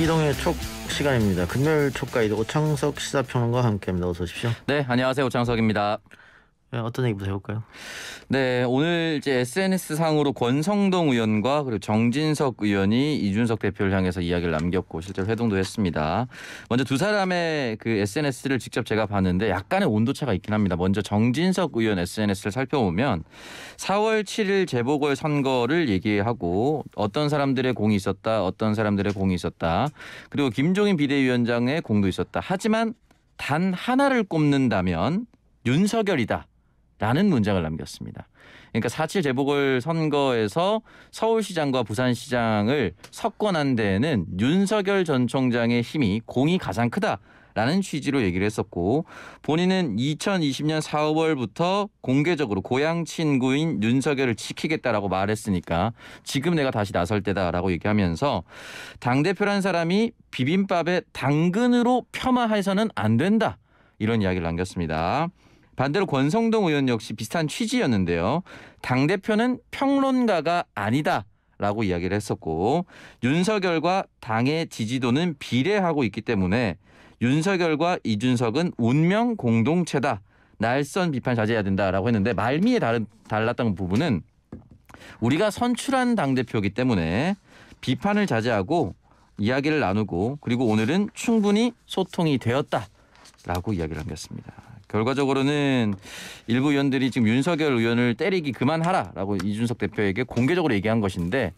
이동의 촉 시간입니다. 금요일 촉가이드 오창석 시사평론가와 함께합니다. 어서 오십시오. 네, 안녕하세요. 오창석입니다. 네, 어떤 얘기부터 해볼까요? 네, 오늘 이제 SNS 상으로 권성동 의원과 그리고 정진석 의원이 이준석 대표를 향해서 이야기를 남겼고 실제로 회동도 했습니다. 먼저 두 사람의 그 SNS를 직접 제가 봤는데 약간의 온도차가 있긴 합니다. 먼저 정진석 의원 SNS를 살펴보면 4월 7일 재보궐 선거를 얘기하고 어떤 사람들의 공이 있었다, 어떤 사람들의 공이 있었다, 그리고 김종인 비대위원장의 공도 있었다. 하지만 단 하나를 꼽는다면 윤석열이다. 라는 문장을 남겼습니다. 그러니까 4.7 재보궐 선거에서 서울시장과 부산시장을 석권한 데에는 윤석열 전 총장의 힘이 공이 가장 크다. 라는 취지로 얘기를 했었고 본인은 2020년 4월부터 공개적으로 고향 친구인 윤석열을 지키겠다라고 말했으니까 지금 내가 다시 나설 때다라고 얘기하면서 당 대표란 사람이 비빔밥에 당근으로 폄하해서는 안 된다 이런 이야기를 남겼습니다. 반대로 권성동 의원 역시 비슷한 취지였는데요. 당 대표는 평론가가 아니다. 라고 이야기를 했었고 윤석열과 당의 지지도는 비례하고 있기 때문에 윤석열과 이준석은 운명 공동체다. 날선 비판 자제해야 된다라고 했는데 말미에 다른 달랐던 부분은 우리가 선출한 당 대표이기 때문에 비판을 자제하고 이야기를 나누고 그리고 오늘은 충분히 소통이 되었다라고 이야기를 남겼습니다. 결과적으로는 일부 의원들이 지금 윤석열 의원을 때리기 그만하라라고 이준석 대표에게 공개적으로 얘기한 것인데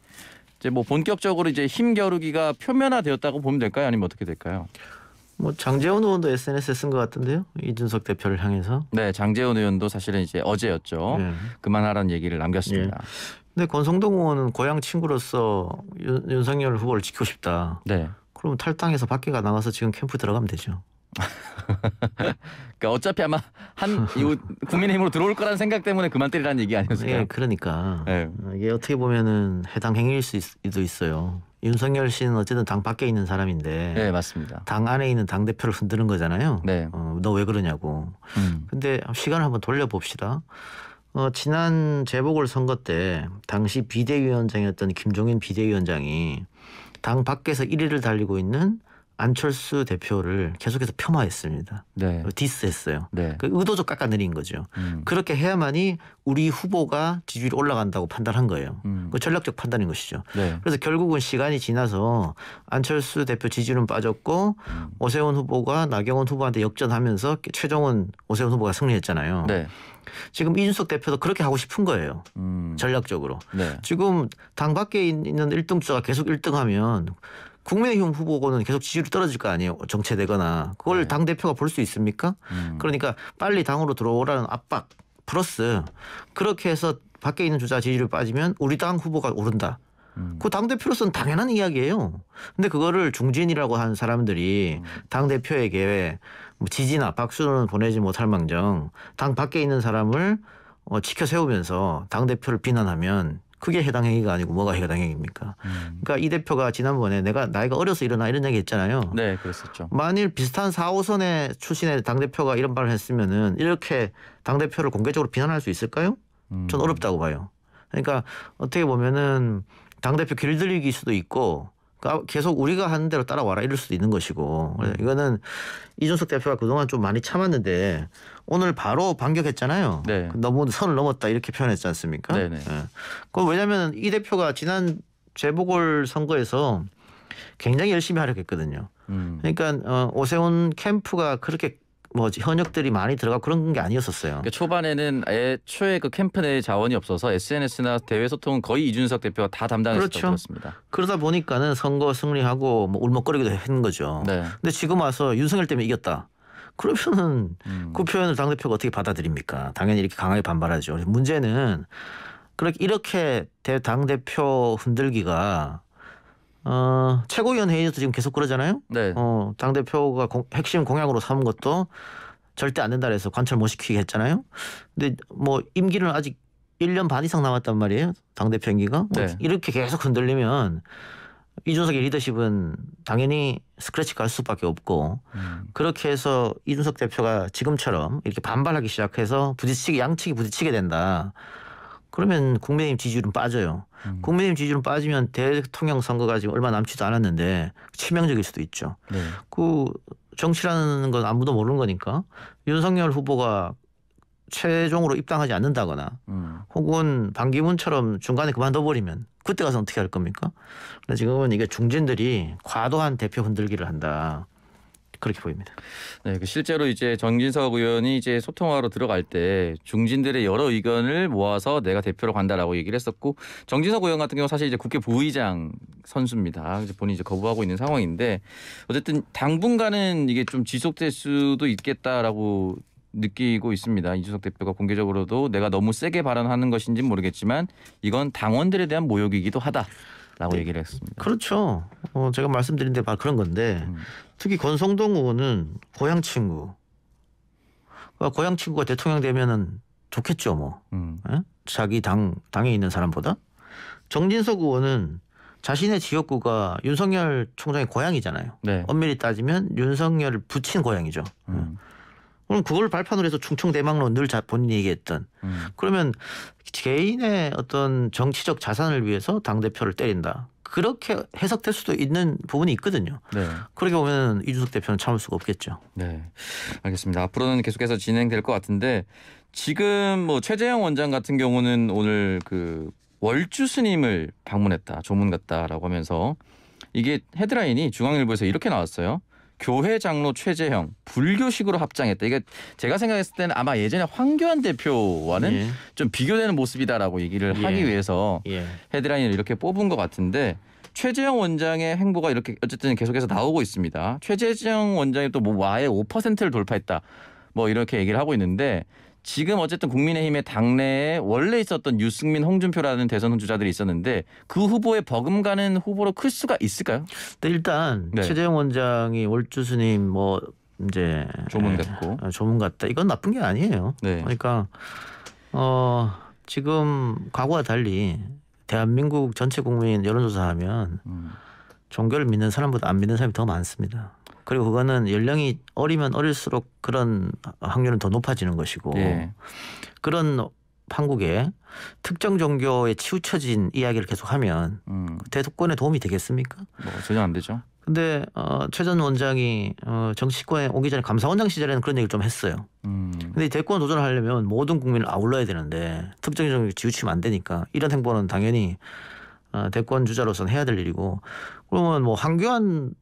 이제 뭐 본격적으로 이제 힘겨루기가 표면화되었다고 보면 될까요? 아니면 어떻게 될까요? 뭐 장재원 의원도 SNS에 쓴 것 같은데요. 이준석 대표를 향해서. 네, 장재원 의원도 사실은 이제 어제였죠. 예. 그만하라는 얘기를 남겼습니다. 네. 근데 권성동 의원은 고향 친구로서 윤, 윤석열 후보를 지키고 싶다. 네. 그럼 탈당해서 밖에가 나가서 지금 캠프 들어가면 되죠. 그러니까 어차피 아마 한 이거 국민의힘으로 들어올 거라는 생각 때문에 그만 때리라는 얘기 아니었을까요? 예, 그러니까 네. 이게 어떻게 보면은 해당 행위일 수도 있어요. 윤석열 씨는 어쨌든 당 밖에 있는 사람인데, 네 맞습니다. 당 안에 있는 당 대표를 흔드는 거잖아요. 네. 어, 너 왜 그러냐고. 음. 근데 시간을 한번 돌려봅시다. 어, 지난 재보궐 선거 때 당시 비대위원장이었던 김종인 비대위원장이 당 밖에서 1위를 달리고 있는 안철수 대표를 계속해서 폄하했습니다. 네. 디스했어요. 네. 그 의도적 깎아내린 거죠. 음. 그렇게 해야만이 우리 후보가 지지율이 올라간다고 판단한 거예요. 음. 그 전략적 판단인 것이죠. 네. 그래서 결국은 시간이 지나서 안철수 대표 지지율은 빠졌고 음. 오세훈 후보가 나경원 후보한테 역전하면서 최종은 오세훈 후보가 승리했잖아요. 네. 지금 이준석 대표도 그렇게 하고 싶은 거예요. 음. 전략적으로. 네. 지금 당 밖에 있는 1등 주자가 계속 1등하면 국민의힘 후보고는 계속 지지율이 떨어질 거 아니에요. 정체되거나 그걸 네. 당 대표가 볼 수 있습니까? 음. 그러니까 빨리 당으로 들어오라는 압박 플러스 그렇게 해서 밖에 있는 주자 지지율이 빠지면 우리 당 후보가 오른다. 음. 그당 대표로서는 당연한 이야기예요. 근데 그거를 중진이라고 하는 사람들이 음. 당 대표에게 뭐 지지나 박수는 보내지 못할망정 당 밖에 있는 사람을 어, 지켜 세우면서 당 대표를 비난하면 그게 해당 행위가 아니고 뭐가 해당 행위입니까? 음. 그러니까 이 대표가 지난번에 내가 나이가 어려서 일어나 이런 얘기 했잖아요. 네, 그랬었죠. 만일 비슷한 4, 5선의 출신의 당 대표가 이런 말을 했으면은 이렇게 당 대표를 공개적으로 비난할 수 있을까요? 음. 전 어렵다고 봐요. 그러니까 어떻게 보면은 당 대표 길들이기일 수도 있고 계속 우리가 하는 대로 따라와라 이럴 수도 있는 것이고 이거는 이준석 대표가 그동안 좀 많이 참았는데 오늘 바로 반격했잖아요. 네. 너무 선을 넘었다 이렇게 표현했지 않습니까? 네그 예. 왜냐하면 이 대표가 지난 재보궐 선거에서 굉장히 열심히 하려고 했거든요. 음. 그러니까 어, 오세훈 캠프가 그렇게 뭐 현역들이 많이 들어가 그런 게 아니었었어요. 그러니까 초반에는 애초에 그 캠프 내 자원이 없어서 SNS나 대외 소통은 거의 이준석 대표가 다 담당했었던 그렇죠. 그렇습니다. 그러다 보니까는 선거 승리하고 뭐 울먹거리기도 했는 거죠. 네. 근데 지금 와서 윤석열 때문에 이겼다. 그러면은 음. 그 표현을 당 대표가 어떻게 받아들입니까? 당연히 이렇게 강하게 반발하죠. 문제는 그렇게 이렇게 당 대표 흔들기가 어, 아, 최고위원회의에서 지금 계속 그러잖아요. 네. 어, 당 대표가 핵심 공약으로 삼은 것도 절대 안 된다 그래서 관철 못 시키게 했잖아요. 근데 뭐 임기는 아직 1년 반 이상 남았단 말이에요. 당 대표 임기가 뭐 네. 이렇게 계속 흔들리면 이준석의 리더십은 당연히 스크래치 갈 수밖에 없고 음. 그렇게 해서 이준석 대표가 지금처럼 이렇게 반발하기 시작해서 부딪히기 양측이 부딪히게 된다. 음. 그러면 국민의힘 지지율은 빠져요. 음. 국민의힘 지지율은 빠지면 대통령 선거가 지금 얼마 남지도 않았는데 치명적일 수도 있죠. 네. 그 정치라는 건 아무도 모르는 거니까 윤석열 후보가 최종으로 입당하지 않는다거나 음. 혹은 반기문처럼 중간에 그만둬버리면 그때 가서 어떻게 할 겁니까? 근데 지금은 이게 중진들이 과도한 대표 흔들기를 한다. 그렇게 보입니다. 네, 그 실제로 이제 정진석 의원이 이제 소통하러 들어갈 때 중진들의 여러 의견을 모아서 내가 대표로 간다라고 얘기를 했었고 정진석 의원 같은 경우 사실 이제 국회 부의장 선수입니다. 이제 본인이 이제 거부하고 있는 상황인데 어쨌든 당분간은 이게 좀 지속될 수도 있겠다라고 느끼고 있습니다. 이준석 대표가 공개적으로도 내가 너무 세게 발언하는 것인지 모르겠지만 이건 당원들에 대한 모욕이기도 하다. 라고 네. 얘기를 했습니다. 그렇죠. 어, 제가 말씀드린 데 바로 그런 건데 음. 특히 권성동 의원은 고향 친구. 그러니까 고향 친구가 대통령 되면은 좋겠죠 뭐. 음. 예? 자기 당 당에 있는 사람보다 정진석 의원은 자신의 지역구가 윤석열 총장의 고향이잖아요. 네. 엄밀히 따지면 윤석열을 붙인 고향이죠. 음. 그럼 그걸 발판으로 해서 충청대망론 늘 본인이 얘기했던 음. 그러면 개인의 어떤 정치적 자산을 위해서 당대표를 때린다. 그렇게 해석될 수도 있는 부분이 있거든요. 네. 그렇게 보면 이준석 대표는 참을 수가 없겠죠. 네. 알겠습니다. 앞으로는 계속해서 진행될 것 같은데 지금 뭐 최재형 원장 같은 경우는 오늘 그 월주 스님을 방문했다, 조문 갔다라고 하면서 이게 헤드라인이 중앙일보에서 이렇게 나왔어요. 교회 장로 최재형 불교식으로 합장했다. 이게 제가 생각했을 때는 아마 예전에 황교안 대표와는 예. 좀 비교되는 모습이다라고 얘기를 예. 하기 위해서 예. 헤드라인을 이렇게 뽑은 것 같은데 최재형 원장의 행보가 이렇게 어쨌든 계속해서 나오고 있습니다. 최재형 원장이 또뭐 와해 5%를 돌파했다. 뭐 이렇게 얘기를 하고 있는데 지금 어쨌든 국민의힘의 당내에 원래 있었던 유승민, 홍준표라는 대선 주자들이 있었는데 그 후보에 버금가는 후보로 클 수가 있을까요? 네, 일단 네. 최재형 원장이 월주 스님 뭐 이제 조문 같고 네. 아, 조문 같다. 이건 나쁜 게 아니에요. 네. 그러니까 어 지금 과거와 달리 대한민국 전체 국민 여론조사하면 음. 종교를 믿는 사람보다 안 믿는 사람이 더 많습니다. 그리고 그거는 연령이 어리면 어릴수록 그런 확률은 더 높아지는 것이고 예. 그런 한국에 특정 종교에 치우쳐진 이야기를 계속하면 음. 대통권에 도움이 되겠습니까? 뭐 전혀 안 되죠. 근데 어, 최전 원장이 어, 정치권에 오기 전에 감사원장 시절에는 그런 얘기를 좀 했어요. 음. 근데 대권 도전을 하려면 모든 국민을 아울러야 되는데 특정 종교에 치우치면 안 되니까 이런 행보는 당연히 어, 대권 주자로서는 해야 될 일이고 그러면 뭐 황교안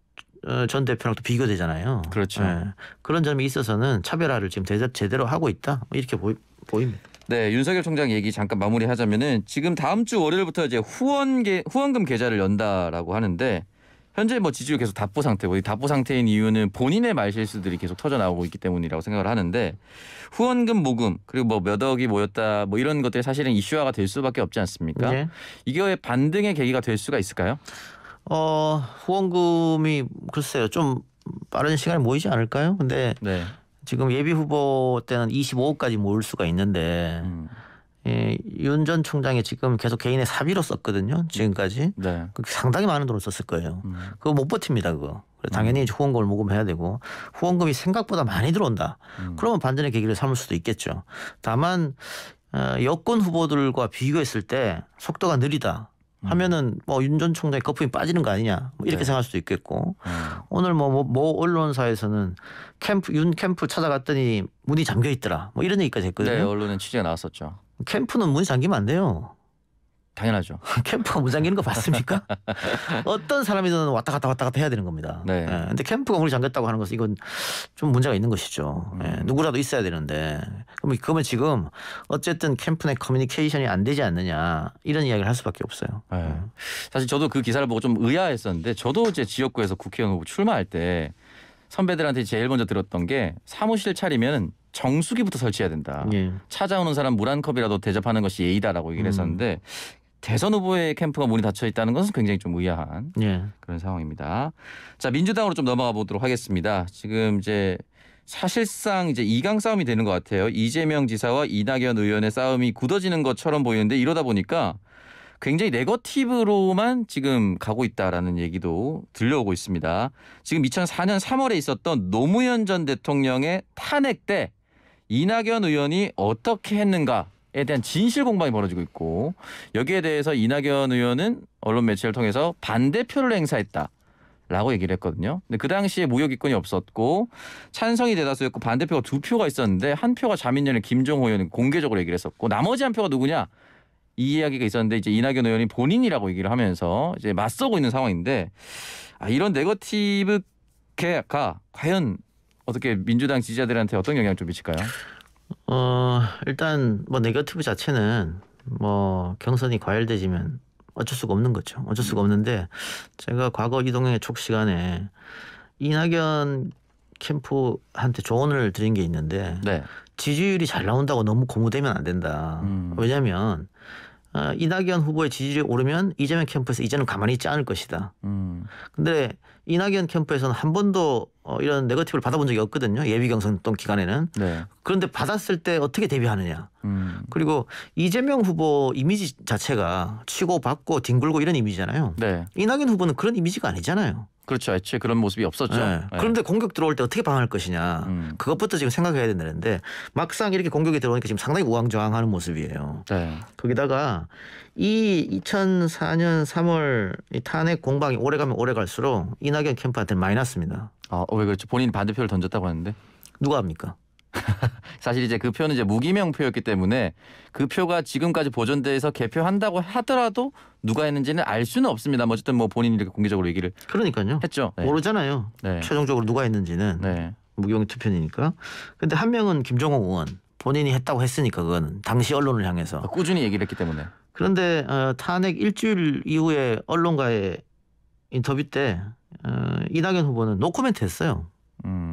어, 전 대표랑 또 비교되잖아요. 그렇죠. 네. 그런 점이 있어서는 차별화를 지금 제대로 하고 있다 뭐 이렇게 보 보입니다. 네, 윤석열 총장 얘기 잠깐 마무리하자면은 지금 다음 주 월요일부터 이제 후원 계, 후원금 계좌를 연다라고 하는데 현재 뭐 지지율 계속 답보 상태고 이 답보 상태인 이유는 본인의 말실수들이 계속 터져 나오고 있기 때문이라고 생각을 하는데 후원금 모금 그리고 뭐몇 억이 모였다 뭐 이런 것들이 사실은 이슈화가 될 수밖에 없지 않습니까? 네. 이게 반등의 계기가 될 수가 있을까요? 어, 후원금이 글쎄요. 좀 빠른 시간에 모이지 않을까요? 근데 네. 지금 예비 후보 때는 25억까지 모을 수가 있는데 음. 예, 윤전 총장이 지금 계속 개인의 사비로 썼거든요. 지금까지 네. 그 상당히 많은 돈을 썼을 거예요. 음. 그거 못 버팁니다. 그거 음. 당연히 음. 후원금을 모금해야 되고 후원금이 생각보다 많이 들어온다. 음. 그러면 반전의 계기를 삼을 수도 있겠죠. 다만 어, 여권 후보들과 비교했을 때 속도가 느리다. 하면은 뭐윤 전 총장의 거품이 빠지는 거 아니냐 뭐 이렇게 네. 생각할 수도 있겠고 음. 오늘 뭐뭐 뭐, 뭐 언론사에서는 캠프 윤 캠프 찾아갔더니 문이 잠겨 있더라 뭐 이런 얘기까지 했거든요. 네 언론에 취재 나왔었죠. 캠프는 문이 잠기면 안 돼요. 당연하죠. 캠프가 문 잠기는 거 봤습니까? 어떤 사람이든 왔다 갔다 왔다 갔다 해야 되는 겁니다. 네. 예. 근데 캠프가 문을 잠겼다고 하는 것은 이건 좀 문제가 있는 것이죠. 예, 음. 예. 누구라도 있어야 되는데 그러면, 그러면 지금 어쨌든 캠프 내 커뮤니케이션이 안 되지 않느냐 이런 이야기를 할 수밖에 없어요. 예. 음. 사실 저도 그 기사를 보고 좀 의아했었는데 저도 제 지역구에서 국회의원 후보 출마할 때 선배들한테 제일 먼저 들었던 게 사무실 차리면 정수기부터 설치해야 된다. 예. 찾아오는 사람 물 한 컵이라도 대접하는 것이 예의다라고 얘기를 음. 했었는데 대선 후보의 캠프가 문이 닫혀 있다는 것은 굉장히 좀 의아한 예. 그런 상황입니다. 자 민주당으로 좀 넘어가 보도록 하겠습니다. 지금 이제 사실상 이제 이강 싸움이 되는 것 같아요. 이재명 지사와 이낙연 의원의 싸움이 굳어지는 것처럼 보이는데 이러다 보니까 굉장히 네거티브로만 지금 가고 있다라는 얘기도 들려오고 있습니다. 지금 2004년 3월에 있었던 노무현 전 대통령의 탄핵 때 이낙연 의원이 어떻게 했는가 에 대한 진실 공방이 벌어지고 있고 여기에 대해서 이낙연 의원은 언론 매체를 통해서 반대표를 행사했다. 라고 얘기를 했거든요. 근데 그 당시에 무효기권이 없었고 찬성이 대다수였고 반대표가 두 표가 있었는데 한 표가 자민련의 김종호 의원이 공개적으로 얘기를 했었고 나머지 한 표가 누구냐 이 이야기가 있었는데 이제 이낙연 의원이 본인이라고 얘기를 하면서 이제 맞서고 있는 상황인데 아, 이런 네거티브 계약가 과연 어떻게 민주당 지지자들한테 어떤 영향을 좀 미칠까요? 어, 일단 뭐 네거티브 자체는 뭐 경선이 과열되지면 어쩔 수가 없는 거죠. 어쩔 수가 없는데 제가 과거 이동행의촉 시간에 이낙연 캠프한테 조언을 드린 게 있는데 네. 지지율이 잘 나온다고 너무 고무되면 안 된다. 음. 왜냐하면 어, 이낙연 후보의 지지율이 오르면 이재명 캠프에서 이제는 가만히 있지 않을 것이다. 음. 근데 이낙연 캠프에서는 한 번도 어, 이런 네거티브를 받아본 적이 없거든요. 예비 경선 기간에는. 네. 그런데 받았을 때 어떻게 대비하느냐. 음. 그리고 이재명 후보 이미지 자체가 치고 받고 뒹굴고 이런 이미지잖아요. 네. 이낙연 후보는 그런 이미지가 아니잖아요. 그렇죠. 애초에 그런 모습이 없었죠. 네. 네. 그런데 공격 들어올 때 어떻게 방할 것이냐. 음. 그것부터 지금 생각해야 된다는데 막상 이렇게 공격이 들어오니까 지금 상당히 우왕좌왕하는 모습이에요. 네. 거기다가 이 2004년 3월 탄핵 공방이 오래 가면 오래 갈수록 이낙연 캠프한테 마이너스입니다. 아, 어, 왜 그렇죠? 본인 반대표를 던졌다고 하는데 누가 합니까? 사실 이제 그 표는 이제 무기명표였기 때문에 그 표가 지금까지 보존돼서 개표한다고 하더라도 누가 했는지는 알 수는 없습니다. 뭐 어쨌든 뭐 본인이 이렇게 공개적으로 얘기를 그러니까요. 했죠. 네. 모르잖아요. 네. 최종적으로 누가 했는지는 네. 무기명 투표니까. 근데 한 명은 김종호 의원 본인이 했다고 했으니까 그거는 당시 언론을 향해서 아, 꾸준히 얘기를 했기 때문에. 그런데 어, 탄핵 일주일 이후에 언론과의 인터뷰 때 어, 이낙연 후보는 노코멘트 했어요. 음.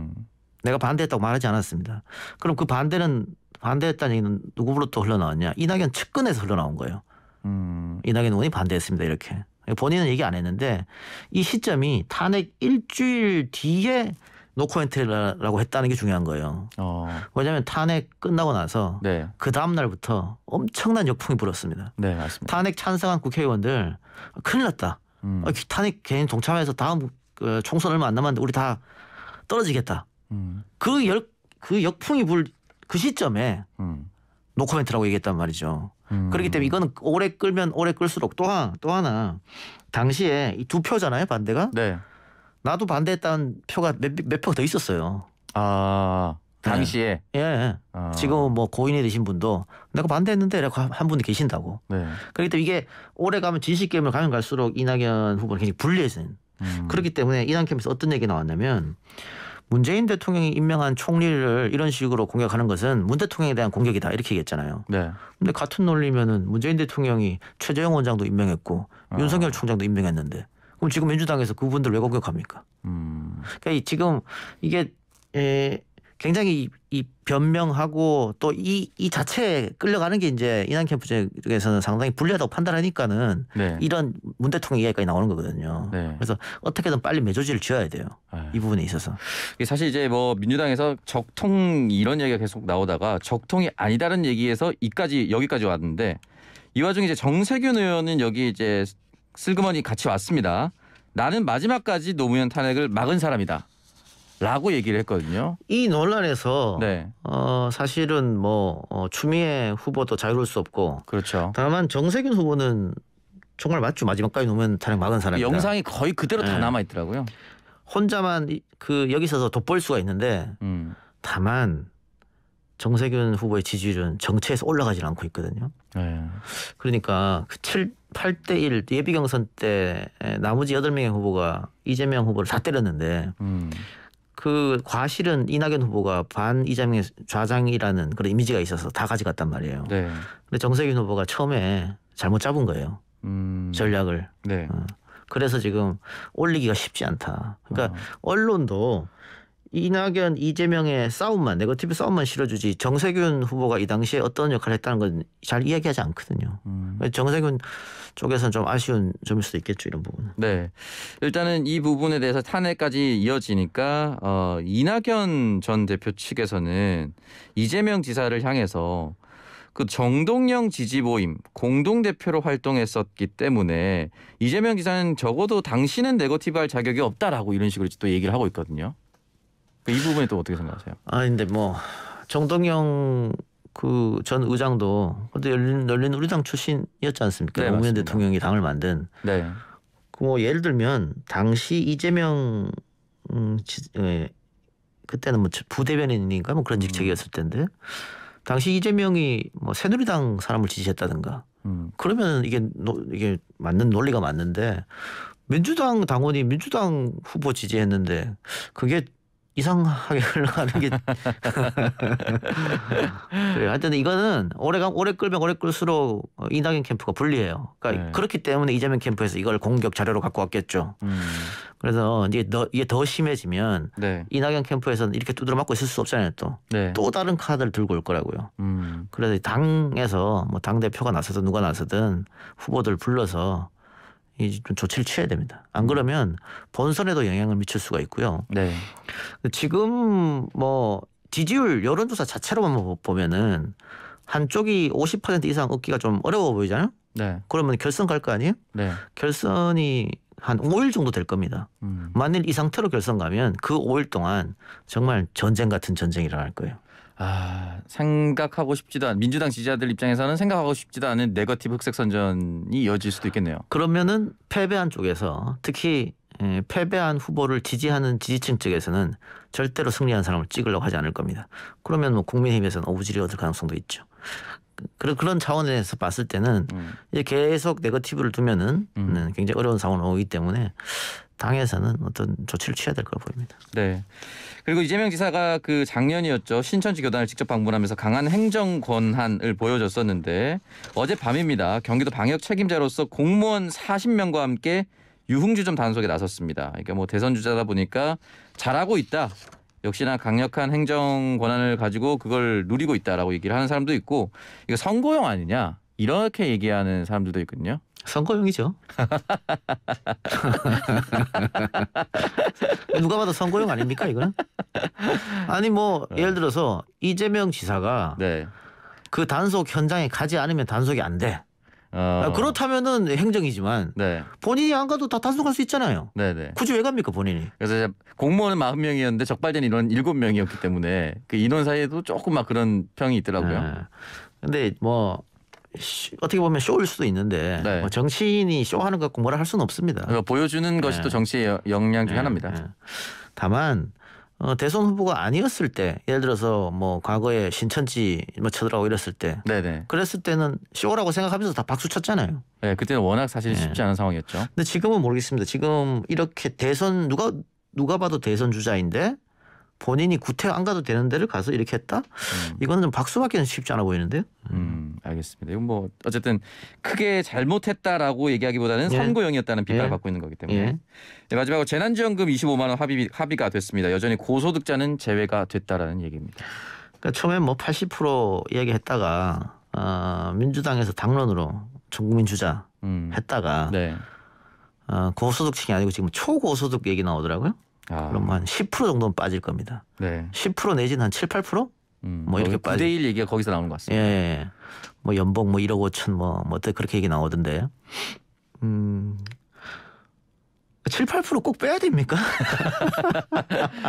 내가 반대했다고 말하지 않았습니다. 그럼 그 반대는 반대했다는 얘기는 누구로부터 흘러나왔냐? 이낙연 측근에서 흘러나온 거예요. 음. 이낙연 의원이 반대했습니다. 이렇게. 본인은 얘기 안 했는데 이 시점이 탄핵 일주일 뒤에 노코멘트라고 했다는 게 중요한 거예요. 어. 왜냐하면 탄핵 끝나고 나서 네. 그 다음 날부터 엄청난 역풍이 불었습니다. 네, 맞습니다. 탄핵 찬성한 국회의원들 큰일 났다. 음. 아, 탄핵 개인 동참해서 다음 그 총선 얼마 안 남았는데 우리 다 떨어지겠다. 음. 그, 열, 그 역풍이 불 그 시점에 음. 노코멘트라고 얘기했단 말이죠. 음. 그렇기 때문에 이거는 오래 끌면 오래 끌수록 또, 하, 또 하나 당시에 이두 표잖아요 반대가. 네. 나도 반대했다는 표가 몇표더 있었어요. 아 당시에 네. 예, 아. 지금 뭐 고인이 되신 분도 내가 반대했는데 라고 한 분이 계신다고. 네. 그렇기 때문에 이게 오래 가면 진실 게임을 가면 갈수록 이낙연 후보는 굉장히 불리해지는. 음. 그렇기 때문에 이낙연 캠에서 어떤 얘기 나왔냐면 문재인 대통령이 임명한 총리를 이런 식으로 공격하는 것은 문 대통령에 대한 공격이다 이렇게 얘기했잖아요. 네. 근데 같은 논리면은 문재인 대통령이 최재형 원장도 임명했고 아. 윤석열 총장도 임명했는데 그럼 지금 민주당에서 그분들 왜 공격합니까? 음. 그러니까 지금 이게 에 예, 굉장히 이 변명하고 또 이 이 자체에 끌려가는 게 이제 이난 캠프 쪽에서는 상당히 불리하다고 판단하니까는 네. 이런 문 대통령 이야기까지 나오는 거거든요. 네. 그래서 어떻게든 빨리 매조지를 지어야 돼요. 에이. 네. 이 부분에 있어서. 사실 이제 뭐 민주당에서 적통 이런 얘기가 계속 나오다가 적통이 아니다는 얘기에서 이까지 여기까지 왔는데 이 와중에 이제 정세균 의원은 여기 이제 슬그머니 같이 왔습니다. 나는 마지막까지 노무현 탄핵을 막은 사람이다. 라고 얘기를 했거든요. 이 논란에서 네. 어, 사실은 뭐 어, 추미애 후보도 자유로울 수 없고 그렇죠. 다만 정세균 후보는 정말 맞죠 마지막까지 놓으면 탄핵 막은 사람이다. 영상이 거의 그대로 네. 다 남아 있더라고요. 혼자만 그 여기 있서 돋볼 수가 있는데 음. 다만 정세균 후보의 지지율은 정체에서 올라가질 않고 있거든요. 네. 그러니까 그 7, 8대 1 예비 경선 때 나머지 8명의 후보가 이재명 후보를 다 때렸는데 음. 그 과실은 이낙연 후보가 반 이재명 좌장이라는 그런 이미지가 있어서 다 가져갔단 말이에요. 네. 근데 정세균 후보가 처음에 잘못 잡은 거예요. 음. 전략을. 네. 어. 그래서 지금 올리기가 쉽지 않다. 그러니까 어. 언론도 이낙연, 이재명의 싸움만, 네거티브 싸움만 실어주지 정세균 후보가 이 당시에 어떤 역할을 했다는 건 잘 이야기하지 않거든요. 음. 정세균 쪽에서는 좀 아쉬운 점일 수도 있겠죠, 이런 부분은. 네. 일단은 이 부분에 대해서 탄핵까지 이어지니까 어, 이낙연 전 대표 측에서는 이재명 지사를 향해서 그 정동영 지지 모임 공동 대표로 활동했었기 때문에 이재명 기사는 적어도 당신은 네거티브할 자격이 없다라고 이런 식으로 또 얘기를 하고 있거든요. 그 이 부분에 또 어떻게 생각하세요? 아 근데 뭐 정동영 그 전 의장도 근데 열린 열린 우리당 출신이었지 않습니까? 네, 노무현 대통령이 당을 만든. 네. 그 뭐 예를 들면 당시 이재명 음, 지, 예, 그때는 뭐 부대변인인가 뭐 그런 음. 직책이었을 텐데 당시 이재명이 뭐 새누리당 사람을 지지했다든가 음. 그러면 이게 노, 이게 맞는 논리가 맞는데 민주당 당원이 민주당 후보 지지했는데 그게 이상하게 흘러가는 게 그래요. 하여튼 이거는 오래가 오래 끌면 오래 끌수록 이낙연 캠프가 불리해요. 그러니까 네. 그렇기 때문에 이재명 캠프에서 이걸 공격 자료로 갖고 왔겠죠. 음. 그래서 이제 더, 이게 더 심해지면 네. 이낙연 캠프에서는 이렇게 두드려 맞고 있을 수 없잖아요. 또또 네. 다른 카드를 들고 올 거라고요. 음. 그래서 당에서 뭐 당 대표가 나서든 누가 나서든 후보들 불러서 이좀 조치를 취해야 됩니다. 안 그러면 본선에도 영향을 미칠 수가 있고요. 네. 지금 뭐 지지율 여론조사 자체로만 보면은 한쪽이 50% 이상 얻기가 좀 어려워 보이잖아요. 네. 그러면 결선 갈 거 아니에요? 네. 결선이 한 5일 정도 될 겁니다. 음. 만일 이 상태로 결선 가면 그 5일 동안 정말 전쟁 같은 전쟁이 일어날 거예요. 아 생각하고 싶지도 않 민주당 지지자들 입장에서는 생각하고 싶지도 않은 네거티브 흑색 선전이 이어질 수도 있겠네요. 그러면은 패배한 쪽에서 특히 예, 패배한 후보를 지지하는 지지층 쪽에서는 절대로 승리한 사람을 찍으려고 하지 않을 겁니다. 그러면 뭐 국민의힘에서는 오부지리 얻을 가능성도 있죠. 그런 그런 차원에서 봤을 때는 음. 이제 계속 네거티브를 두면은 음. 음 굉장히 어려운 상황으로 오기 때문에 당에서는 어떤 조치를 취해야 될거 보입니다. 네. 그리고 이재명 지사가 그 작년이었죠. 신천지 교단을 직접 방문하면서 강한 행정 권한을 보여줬었는데 어젯밤입니다. 경기도 방역 책임자로서 공무원 40명과 함께 유흥주점 단속에 나섰습니다. 그러니까 뭐 대선 주자다 보니까 잘하고 있다. 역시나 강력한 행정 권한을 가지고 그걸 누리고 있다라고 얘기를 하는 사람도 있고 이거 선거용 아니냐 이렇게 얘기하는 사람들도 있거든요. 선거용이죠. 누가 봐도 선거용 아닙니까 이거는? 아니 뭐 네. 예를 들어서 이재명 지사가 네. 그 단속 현장에 가지 않으면 단속이 안 돼. 어... 그렇다면은 행정이지만 네. 본인이 안 가도 다 단속할 수 있잖아요. 네네. 네. 굳이 왜 갑니까 본인이? 그래서 공무원은 40명이었는데 적발된 인원 7명이었기 때문에 그 인원 사이에도 조금 막 그런 평이 있더라고요. 네. 근데 뭐 어떻게 보면 쇼일 수도 있는데 네. 뭐 정치인이 쇼하는 것 갖고 뭐라 할 수는 없습니다. 보여주는 네. 것이 또 정치의 역량 중 네, 하나입니다. 네. 다만 어, 대선 후보가 아니었을 때 예를 들어서 뭐 과거에 신천지 뭐 쳐들어가고 이랬을 때 네네. 네. 그랬을 때는 쇼라고 생각하면서 다 박수 쳤잖아요. 네, 그때는 워낙 사실 쉽지 않은 상황이었죠. 근데 지금은 모르겠습니다. 지금 이렇게 대선 누가 누가 봐도 대선 주자인데 본인이 구태 안 가도 되는 데를 가서 이렇게 했다? 음. 이거는 좀 박수 받기는 쉽지 않아 보이는데요. 음, 알겠습니다. 이건 뭐 어쨌든 크게 잘못했다라고 얘기하기보다는 예. 선고형이었다는 비판을 예. 받고 있는 거기 때문에 예. 네, 마지막으로 재난지원금 25만 원 합의, 합의가 됐습니다. 여전히 고소득자는 제외가 됐다라는 얘기입니다. 그러니까 처음엔 뭐80% 이야기했다가 어, 민주당에서 당론으로 전국민 주자 음. 했다가 네. 어, 고소득층이 아니고 지금 초고소득 얘기 나오더라고요. 아. 그럼 한10% 정도는 빠질 겁니다. 네. 10% 내지는 한 7, 8%? 음, 뭐 이렇게 빠지. 9대1 얘기가 거기서 나오는 것 같습니다. 예. 예. 뭐 연봉 뭐 1억 5천 뭐, 뭐 그렇게 얘기 나오던데. 음. 7, 8%꼭 빼야 됩니까?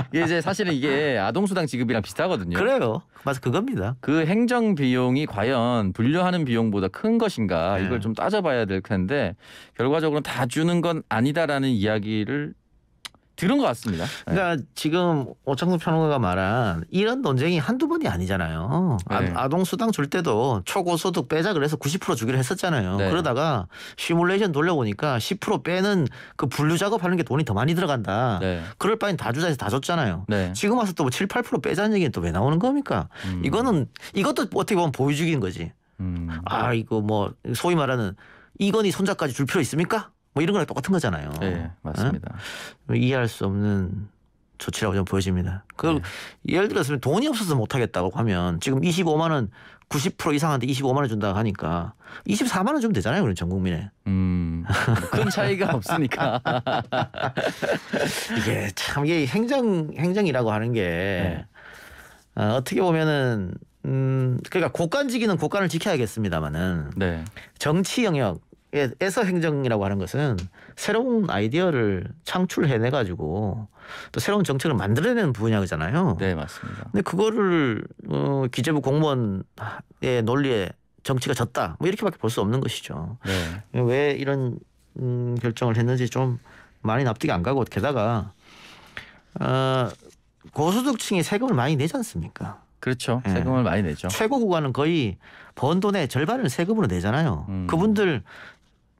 이게 예, 이제 사실은 이게 아동수당 지급이랑 비슷하거든요. 그래요. 맞아 그겁니다. 그 행정 비용이 과연 분류하는 비용보다 큰 것인가 네. 이걸 좀 따져봐야 될 텐데 결과적으로 다 주는 건 아니다라는 이야기를 들은 것 같습니다. 네. 그러니까 네. 지금 오창섭 평론가가 말한 이런 논쟁이 한두 번이 아니잖아요. 네. 아, 동 수당 줄 때도 초고소득 빼자 그래서 90% 주기로 했었잖아요. 네. 그러다가 시뮬레이션 돌려보니까 10% 빼는 그 분류 작업하는 게 돈이 더 많이 들어간다. 네. 그럴 바엔 다 주자 해서 다 줬잖아요. 네. 지금 와서 또뭐 7, 8% 빼자는 얘기는 또 왜 나오는 겁니까? 음. 이거는 이것도 어떻게 보면 보여주기인 거지. 음. 아 이거 뭐 소위 말하는 이건희 손자까지 줄 필요 있습니까? 뭐 이런 거랑 똑같은 거잖아요. 네, 어? 맞습니다. 어? 이해할 수 없는 조치라고 좀 보여집니다. 그 네. 예를 들었으면 돈이 없어서 못 하겠다고 하면 지금 25만 원 90% 이상한테 25만 원 준다 고 하니까 24만 원 주면 되잖아요, 그럼 전 국민에. 음, 큰 차이가 없으니까. 이게 참 이게 행정 행정이라고 하는 게 네. 어, 어떻게 보면은 음, 그러니까 고관지기는 고관을 지켜야겠습니다마는 네. 정치 영역 에서 행정이라고 하는 것은 새로운 아이디어를 창출해내 가지고 또 새로운 정책을 만들어내는 분야잖아요. 네 맞습니다. 근데 그거를 어, 기재부 공무원의 논리에 정치가 졌다 뭐 이렇게밖에 볼 수 없는 것이죠. 네. 왜 이런 음, 결정을 했는지 좀 많이 납득이 안 가고 게다가 어, 고소득층이 세금을 많이 내지 않습니까? 그렇죠. 네. 세금을 많이 내죠. 최고 구간은 거의 번 돈의 절반을 세금으로 내잖아요. 음. 그분들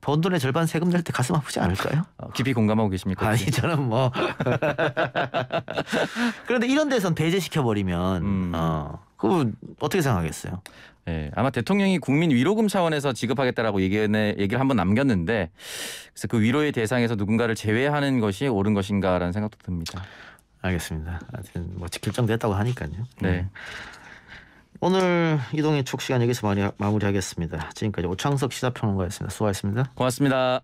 번 돈의 절반 세금 낼 때 가슴 아프지 않을까요? 어, 깊이 공감하고 계십니까? 아니 저는 뭐 그런데 이런 데선 배제시켜 버리면 음. 어, 그 어떻게 생각하겠어요? 예, 아마 대통령이 국민 위로금 차원에서 지급하겠다라고 얘기해, 얘기를 한번 남겼는데 그래서 그 위로의 대상에서 누군가를 제외하는 것이 옳은 것인가라는 생각도 듭니다. 알겠습니다. 하여튼 뭐 지킬 정도 했다고 하니까요. 네. 음. 오늘 이동의 촉 시간 여기서 마무리하겠습니다. 지금까지 오창석 시사평론가였습니다. 수고하셨습니다. 고맙습니다.